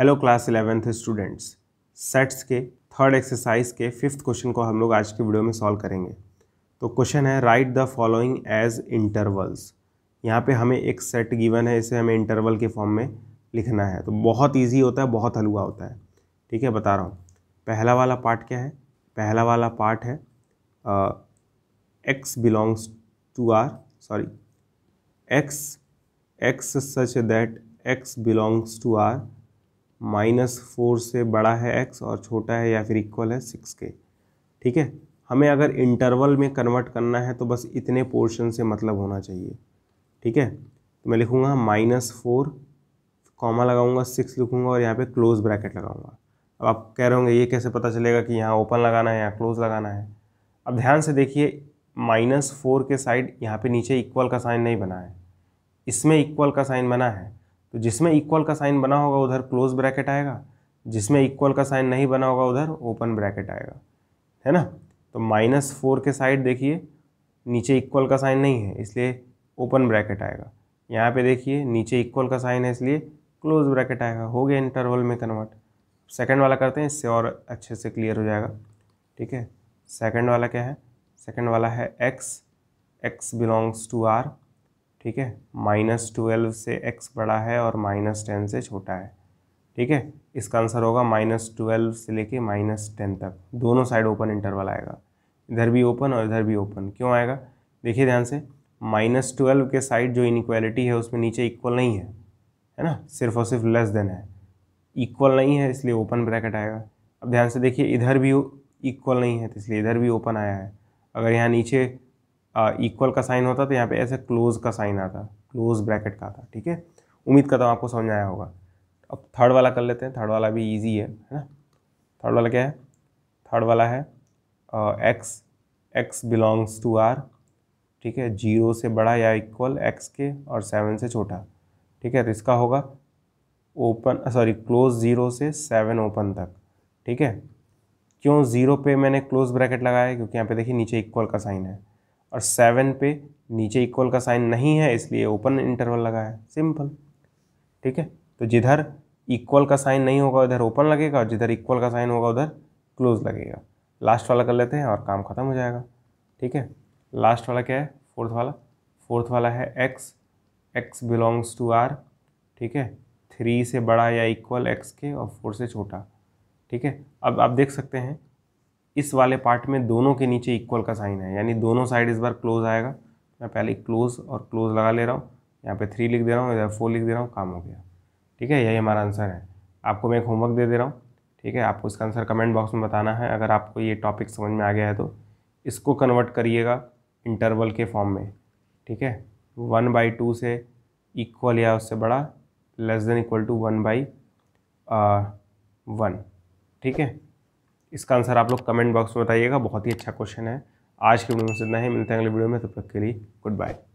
hello class eleventh students sets के third exercise के fifth question को हम लोग आज के वीडियो में सॉल्व करेंगे तो क्वेश्चन है write the following as intervals यहाँ पे हमें एक सेट गिवन है इसे हमें इंटरवल के फॉर्म में लिखना है तो बहुत ईजी होता है बहुत हलुआ होता है ठीक है बता रहा हूँ पहला वाला पार्ट क्या है पहला वाला पार्ट है X belongs to R sorry X X such that X belongs to R minus four से बड़ा है एक्स और छोटा है या फिर इक्वल है सिक्स के ठीक है हमें अगर इंटरवल में कन्वर्ट करना है तो बस इतने पोर्शन से मतलब होना चाहिए ठीक है तो मैं लिखूँगा माइनस फोर कॉमा लगाऊँगा सिक्स लिखूँगा और यहाँ पे क्लोज ब्रैकेट लगाऊंगा अब आप कह रहे होंगे ये कैसे पता चलेगा कि यहाँ ओपन लगाना है यहाँ क्लोज लगाना है अब ध्यान से देखिए माइनस फोर के साइड यहाँ पे नीचे इक्वल का साइन नहीं बना है इसमें इक्वल का साइन बना है तो जिसमें इक्वल का साइन बना होगा उधर क्लोज ब्रैकेट आएगा जिसमें इक्वल का साइन नहीं बना होगा उधर ओपन ब्रैकेट आएगा है ना तो माइनस फोर के साइड देखिए नीचे इक्वल का साइन नहीं है इसलिए ओपन ब्रैकेट आएगा यहाँ पे देखिए नीचे इक्वल का साइन है इसलिए क्लोज ब्रैकेट आएगा हो गया इंटरवल में कन्वर्ट सेकंड वाला करते हैं इससे और अच्छे से क्लियर हो जाएगा ठीक है सेकंड वाला क्या है सेकंड वाला है X X belongs to R ठीक है माइनस ट्वेल्व से एक्स बड़ा है और माइनस टेन से छोटा है ठीक है इसका आंसर होगा माइनस ट्वेल्व से लेके माइनस टेन तक दोनों साइड ओपन इंटरवल आएगा इधर भी ओपन और इधर भी ओपन क्यों आएगा देखिए ध्यान से माइनस ट्वेल्व के साइड जो इनक्वालिटी है उसमें नीचे इक्वल नहीं है है ना सिर्फ और सिर्फ लेस देन है इक्वल नहीं है इसलिए ओपन ब्रैकेट आएगा अब ध्यान से देखिए इधर भी इक्वल नहीं है तो इसलिए इधर भी ओपन आया है अगर यहाँ नीचे इक्वल का साइन होता तो यहाँ पे ऐसे क्लोज का साइन आता क्लोज ब्रैकेट का आता ठीक है उम्मीद करता हूँ आपको समझ आया होगा अब थर्ड वाला कर लेते हैं थर्ड वाला भी ईजी है है ना थर्ड वाला क्या है थर्ड वाला है X X belongs to R ठीक है जीरो से बड़ा या इक्वल एक्स के और सेवन से छोटा ठीक है तो इसका होगा ओपन सॉरी क्लोज ज़ीरो से सेवन ओपन तक ठीक है क्यों ज़ीरो पे मैंने क्लोज ब्रैकेट लगाया क्योंकि यहाँ पे देखिए नीचे इक्वल का साइन है और सेवन पे नीचे इक्वल का साइन नहीं है इसलिए ओपन इंटरवल लगा है सिंपल ठीक है तो जिधर इक्वल का साइन नहीं होगा उधर ओपन लगेगा और जिधर इक्वल का साइन होगा उधर क्लोज लगेगा लास्ट वाला कर लेते हैं और काम ख़त्म हो जाएगा ठीक है लास्ट वाला क्या है फोर्थ वाला फोर्थ वाला है X X belongs to R ठीक है थ्री से बड़ा या इक्वल एक्स के और फोर से छोटा ठीक है अब आप देख सकते हैं इस वाले पार्ट में दोनों के नीचे इक्वल का साइन है यानी दोनों साइड इस बार क्लोज आएगा मैं पहले क्लोज और क्लोज लगा ले रहा हूँ यहाँ पे थ्री लिख दे रहा हूँ इधर फोर लिख दे रहा हूँ काम हो गया ठीक है यही हमारा आंसर है आपको मैं एक होमवर्क दे दे रहा हूँ ठीक है आपको इसका आंसर कमेंट बॉक्स में बताना है अगर आपको ये टॉपिक समझ में आ गया है तो इसको कन्वर्ट करिएगा इंटरवल के फॉर्म में ठीक है वन बाई टू से इक्वल या उससे बड़ा less than equal to one by one ठीक है इसका आंसर आप लोग कमेंट बॉक्स में बताइएगा बहुत ही अच्छा क्वेश्चन है आज के वीडियो में इतना ही मिलते हैं अगले वीडियो में तब तो तक के लिए गुड बाय